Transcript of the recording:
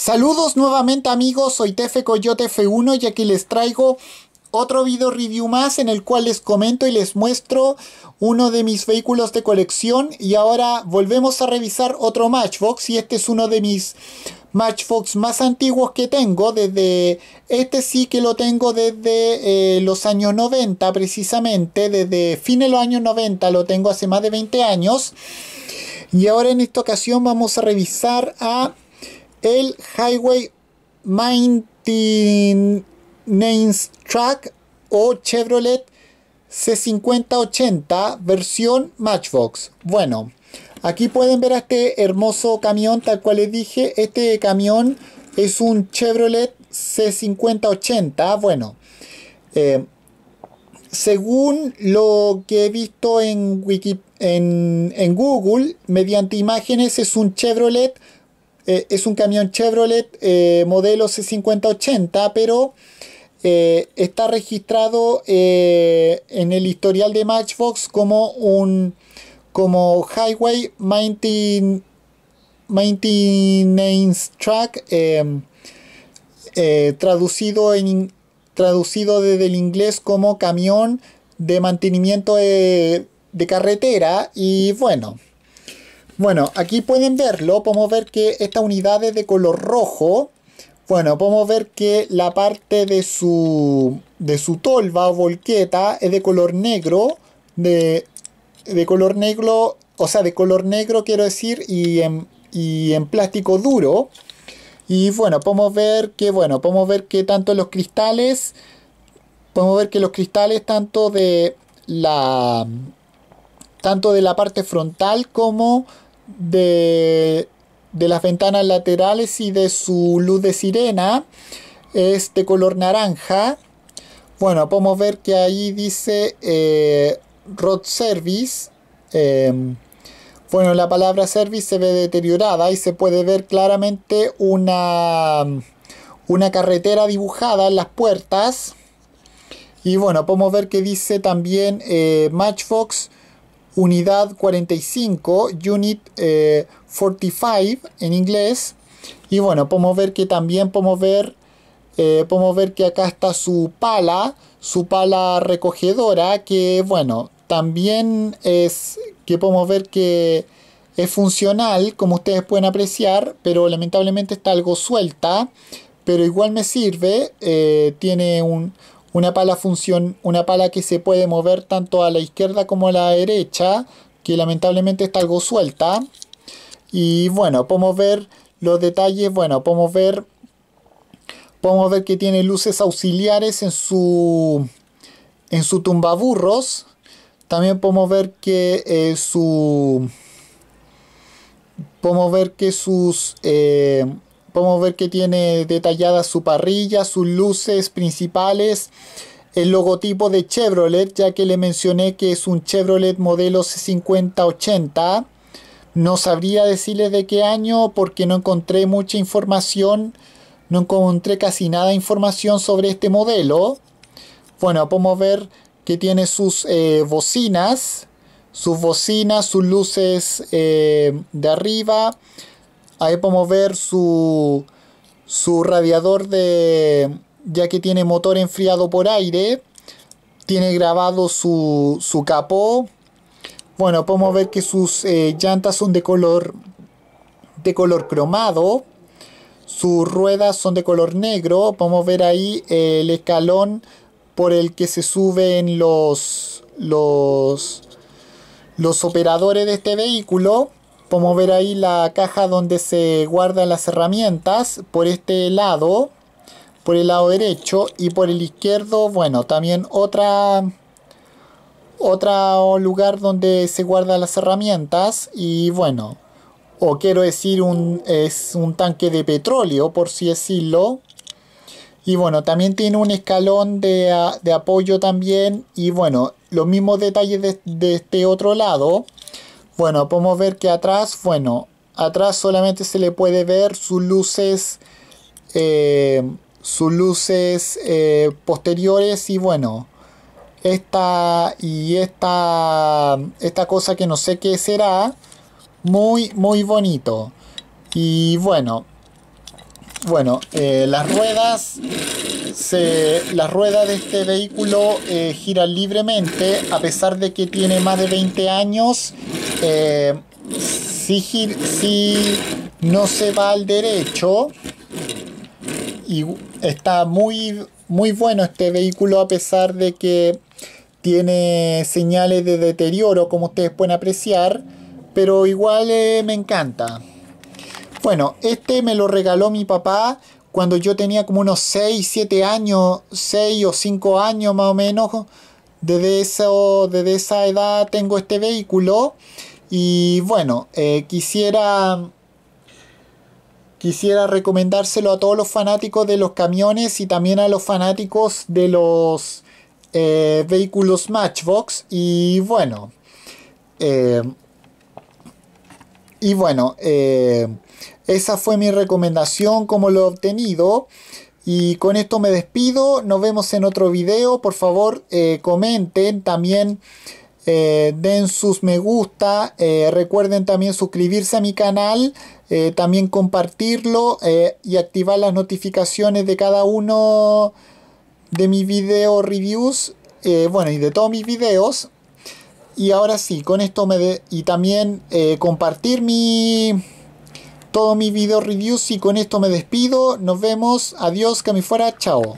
Saludos nuevamente amigos, soy Tefe Coyote F1 y aquí les traigo otro video review más en el cual les comento y les muestro uno de mis vehículos de colección y ahora volvemos a revisar otro Matchbox y este es uno de mis Matchbox más antiguos que tengo desde este sí que lo tengo desde eh, los años 90 precisamente desde fin de los años 90 lo tengo hace más de 20 años y ahora en esta ocasión vamos a revisar a el Highway Maintenance Track o Chevrolet C5080 versión Matchbox. Bueno, aquí pueden ver a este hermoso camión, tal cual les dije, este camión es un Chevrolet C5080. Bueno, eh, según lo que he visto en, Wiki, en, en Google, mediante imágenes, es un Chevrolet eh, es un camión Chevrolet eh, modelo C5080, pero eh, está registrado en el historial de Matchbox como un como Highway Maintenance Track, em, traducido, en, traducido desde el inglés como camión de mantenimiento de carretera. Y bueno. Bueno, aquí pueden verlo, podemos ver que esta unidad es de color rojo, bueno, podemos ver que la parte de su, de su tolva o volqueta es de color negro, de, color negro, o sea, de color negro quiero decir, y en, y en plástico duro. Y bueno, podemos ver que, bueno, podemos ver que tanto los cristales, podemos ver que los cristales tanto de la, tanto de la parte frontal como de, las ventanas laterales y de su luz de sirena es de color naranja. Bueno, podemos ver que ahí dice eh, Road Service. Em, bueno, la palabra service se ve deteriorada y se puede ver claramente una, una carretera dibujada en las puertas. Y bueno, podemos ver que dice también eh, Matchbox Unidad 45, Unit 45 eh, en inglés. Y bueno, podemos ver que también podemos ver, eh, podemos ver que acá está su pala, su pala recogedora, que bueno, también es que podemos ver que es funcional, como ustedes pueden apreciar, pero lamentablemente está algo suelta, pero igual me sirve, eh, tiene un, una pala, función, una pala que se puede mover tanto a la izquierda como a la derecha, que lamentablemente está algo suelta. Y bueno, podemos ver los detalles, bueno, podemos ver, podemos ver que tiene luces auxiliares en su, en su tumbaburros. También podemos ver que eh, su... Podemos ver que sus... Eh, Podemos ver que tiene detallada su parrilla, sus luces principales, el logotipo de Chevrolet, ya que le mencioné que es un Chevrolet modelo C5080. No sabría decirles de qué año porque no encontré mucha información, no encontré casi nada información sobre este modelo. Bueno, podemos ver que tiene sus eh, bocinas, sus bocinas, sus luces eh, de arriba, Ahí podemos ver su, su radiador de... ya que tiene motor enfriado por aire. Tiene grabado su, su capó. Bueno, podemos ver que sus eh, llantas son de color, de color cromado. Sus ruedas son de color negro. Podemos ver ahí el escalón por el que se suben los, los, los operadores de este vehículo. Podemos ver ahí la caja donde se guardan las herramientas por este lado, por el lado derecho y por el izquierdo, bueno, también otra otro lugar donde se guardan las herramientas y bueno, o quiero decir un, es un tanque de petróleo por si decirlo. Y bueno, también tiene un escalón de, apoyo también y bueno, los mismos detalles de, de este otro lado. Bueno, podemos ver que atrás, bueno, atrás solamente se le puede ver sus luces, eh, sus luces eh, posteriores y bueno, esta y esta, esta cosa que no sé qué será, muy, muy bonito. Y bueno, bueno, eh, las ruedas, de este vehículo eh, giran libremente, a pesar de que tiene más de 20 años, eh, si, no se va al derecho, y está muy, muy bueno este vehículo a pesar de que tiene señales de deterioro, como ustedes pueden apreciar, pero igual me encanta. Bueno, este me lo regaló mi papá cuando yo tenía como unos 6, 7 años, 6 o 5 años más o menos. Desde, eso, desde esa edad tengo este vehículo. Y bueno, eh, quisiera quisiera recomendárselo a todos los fanáticos de los camiones y también a los fanáticos de los eh, vehículos Matchbox. Y bueno, eh, y bueno, eh, esa fue mi recomendación, como lo he obtenido. Y con esto me despido, nos vemos en otro video, por favor eh, comenten también. Eh, den sus me gusta, recuerden también suscribirse a mi canal, también compartirlo y activar las notificaciones de cada uno de mis video reviews, bueno, y de todos mis videos. Y ahora sí, con esto me de, y también eh, compartir mi todo mi video reviews y con esto me despido. Nos vemos. Adiós, que me fuera. Chao.